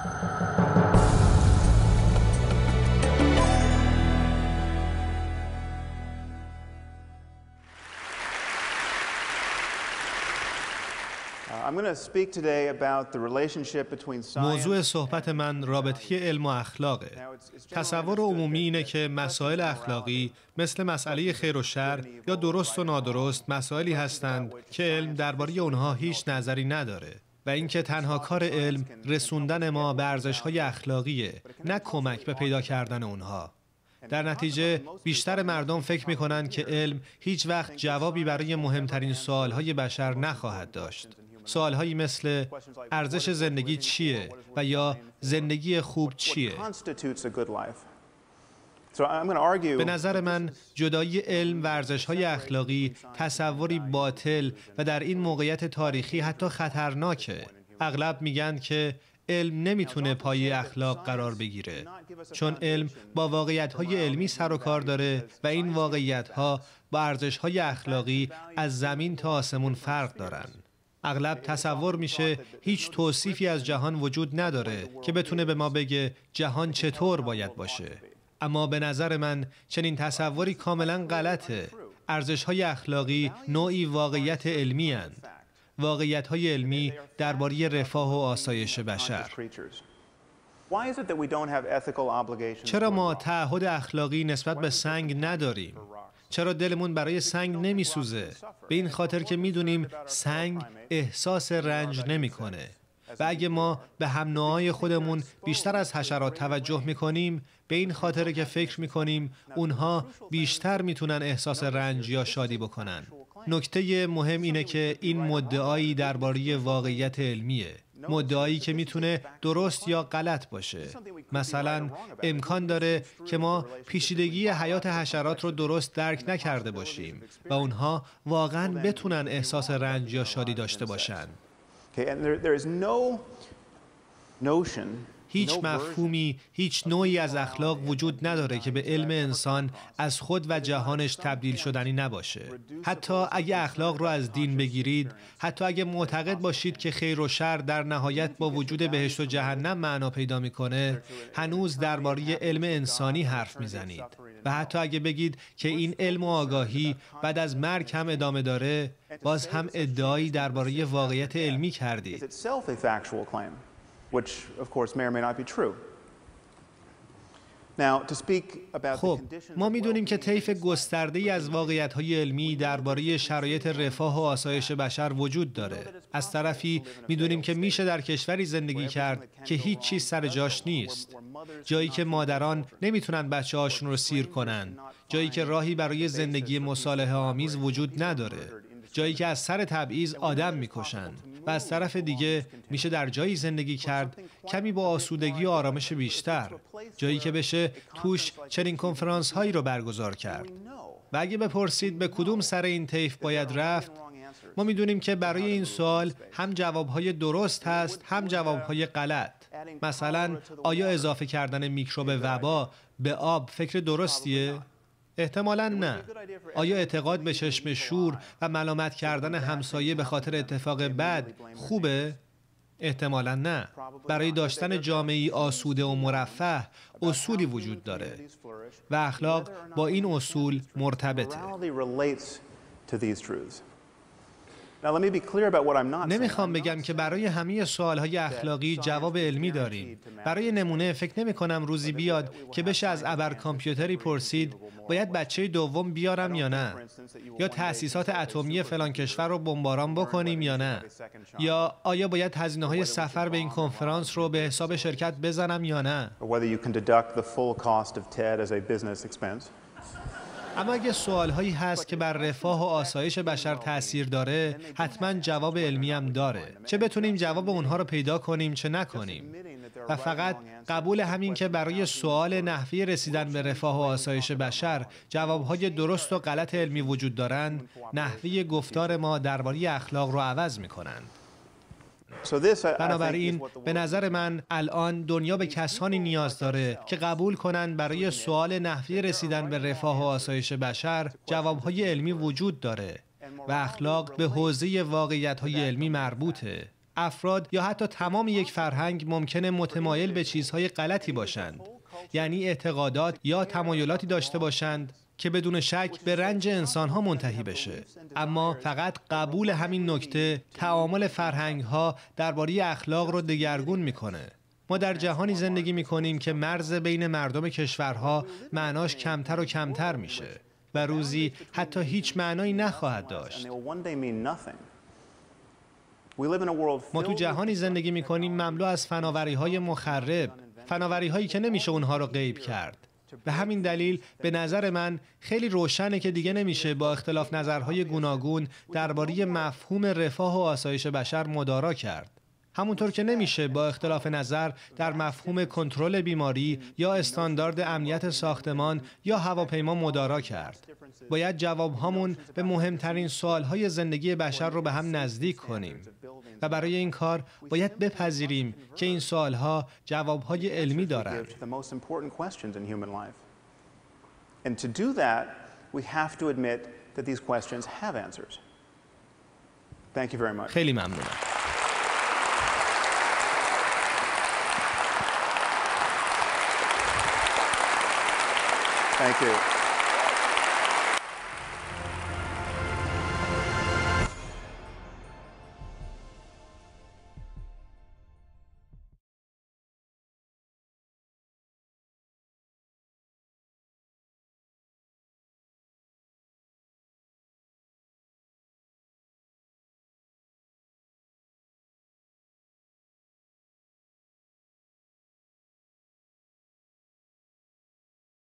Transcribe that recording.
Uh, موضوع صحبت من رابطه علم و اخلاقه تصور عمومی اینه که مسائل اخلاقی مثل مسئله خیر و شر یا درست و نادرست مسائلی هستند که علم درباره اونها هیچ نظری نداره و اینکه تنها کار علم رسوندن ما به های اخلاقیه نه کمک به پیدا کردن اونها در نتیجه بیشتر مردم فکر می که علم هیچ وقت جوابی برای مهمترین های بشر نخواهد داشت. هایی مثل ارزش زندگی چیه و یا زندگی خوب چیه؟ به نظر من جدایی علم ورزش های اخلاقی تصوری باطل و در این موقعیت تاریخی حتی خطرناکه اغلب میگن که علم نمیتونه پای اخلاق قرار بگیره چون علم با واقعیت های علمی سر و کار داره و این واقعیت ها با ارزش های اخلاقی از زمین تا آسمون فرق دارن اغلب تصور میشه هیچ توصیفی از جهان وجود نداره که بتونه به ما بگه جهان چطور باید باشه اما به نظر من چنین تصوری کاملا غلطه ارزش های اخلاقی نوعی واقعیت علمی هند. واقعیت های علمی درباره رفاه و آسایش بشر چرا ما تعهد اخلاقی نسبت به سنگ نداریم؟ چرا دلمون برای سنگ نمیسوزه؟ به این خاطر که میدونیم سنگ احساس رنج نمیکنه. و اگه ما به هم خودمون بیشتر از حشرات توجه میکنیم به این خاطر که فکر میکنیم اونها بیشتر میتونن احساس رنج یا شادی بکنن نکته مهم اینه که این مدعایی درباره واقعیت علمیه مدعایی که میتونه درست یا غلط باشه مثلا امکان داره که ما پیچیدگی حیات حشرات رو درست درک نکرده باشیم و اونها واقعا بتونن احساس رنج یا شادی داشته باشن هیچ مفهومی، هیچ نوعی از اخلاق وجود نداره که به علم انسان از خود و جهانش تبدیل شدنی نباشه. حتی اگه اخلاق رو از دین بگیرید، حتی اگه معتقد باشید که خیر و شر در نهایت با وجود بهشت و جهنم معنا پیدا میکنه، هنوز درباره علم انسانی حرف میزنید. و حتی اگه بگید که این علم و آگاهی بعد از مرگ هم ادامه داره باز هم ادعایی درباره واقعیت علمی کردید خب ما میدونیم که طیف گسترده از واقعیت های علمی درباره شرایط رفاه و آسایش بشر وجود داره از طرفی میدونیم که میشه در کشوری زندگی کرد که هیچ چیز سر جاش نیست جایی که مادران نمیتونن بچه هاشون رو سیر کنن جایی که راهی برای زندگی مصالحه آمیز وجود نداره جایی که از سر تبعیض آدم میکشن و از طرف دیگه میشه در جایی زندگی کرد کمی با آسودگی و آرامش بیشتر جایی که بشه توش چنین کنفرانس هایی رو برگزار کرد و اگه بپرسید به کدوم سر این طیف باید رفت ما میدونیم که برای این سوال هم جوابهای درست هست هم جوابهای غلط مثلا آیا اضافه کردن میکروب وبا به آب فکر درستیه احتمالا نه. آیا اعتقاد به چشم شور و ملامت کردن همسایه به خاطر اتفاق بد خوبه؟ احتمالا نه. برای داشتن جامعی آسوده و مرفه اصولی وجود داره و اخلاق با این اصول مرتبطه. نمیخوام بگم که برای همه های اخلاقی جواب علمی داریم. برای نمونه فکر نمی کنم روزی بیاد که بشه از ابر کامپیوتری پرسید باید بچه دوم بیارم یا نه یا تأسیسات اتمی فلان کشور رو بمباران بکنیم یا نه یا آیا باید هزینه های سفر به این کنفرانس رو به حساب شرکت بزنم یا نه اما اگه سوال هایی هست که بر رفاه و آسایش بشر تاثیر داره حتما جواب علمی هم داره چه بتونیم جواب اونها رو پیدا کنیم چه نکنیم و فقط قبول همین که برای سوال نحوی رسیدن به رفاه و آسایش بشر جوابهای درست و غلط علمی وجود دارند نحوی گفتار ما درباره اخلاق رو عوض میکنند بنابراین به نظر من الان دنیا به کسانی نیاز داره که قبول کنند برای سوال نحوی رسیدن به رفاه و آسایش بشر جوابهای علمی وجود داره و اخلاق به حوزه واقعیت علمی مربوطه افراد یا حتی تمام یک فرهنگ ممکنه متمایل به چیزهای غلطی باشند یعنی اعتقادات یا تمایلاتی داشته باشند که بدون شک به رنج انسانها منتهی بشه اما فقط قبول همین نکته تعامل فرهنگ ها درباره اخلاق رو دگرگون میکنه ما در جهانی زندگی میکنیم که مرز بین مردم کشورها معناش کمتر و کمتر میشه و روزی حتی هیچ معنایی نخواهد داشت ما تو جهانی زندگی میکنیم مملو از فناوری های مخرب فناوری هایی که نمیشه اونها رو غیب کرد به همین دلیل به نظر من خیلی روشنه که دیگه نمیشه با اختلاف نظرهای گوناگون درباره مفهوم رفاه و آسایش بشر مدارا کرد. همونطور که نمیشه با اختلاف نظر در مفهوم کنترل بیماری یا استاندارد امنیت ساختمان یا هواپیما مدارا کرد. باید جواب به مهمترین سوالهای زندگی بشر رو به هم نزدیک کنیم. و برای این کار باید بپذیریم که این سوالها جوابهای علمی دارند. And to do that, we have to admit that these questions have answers. Thank you very much. خیلی ممنونم. Thank you.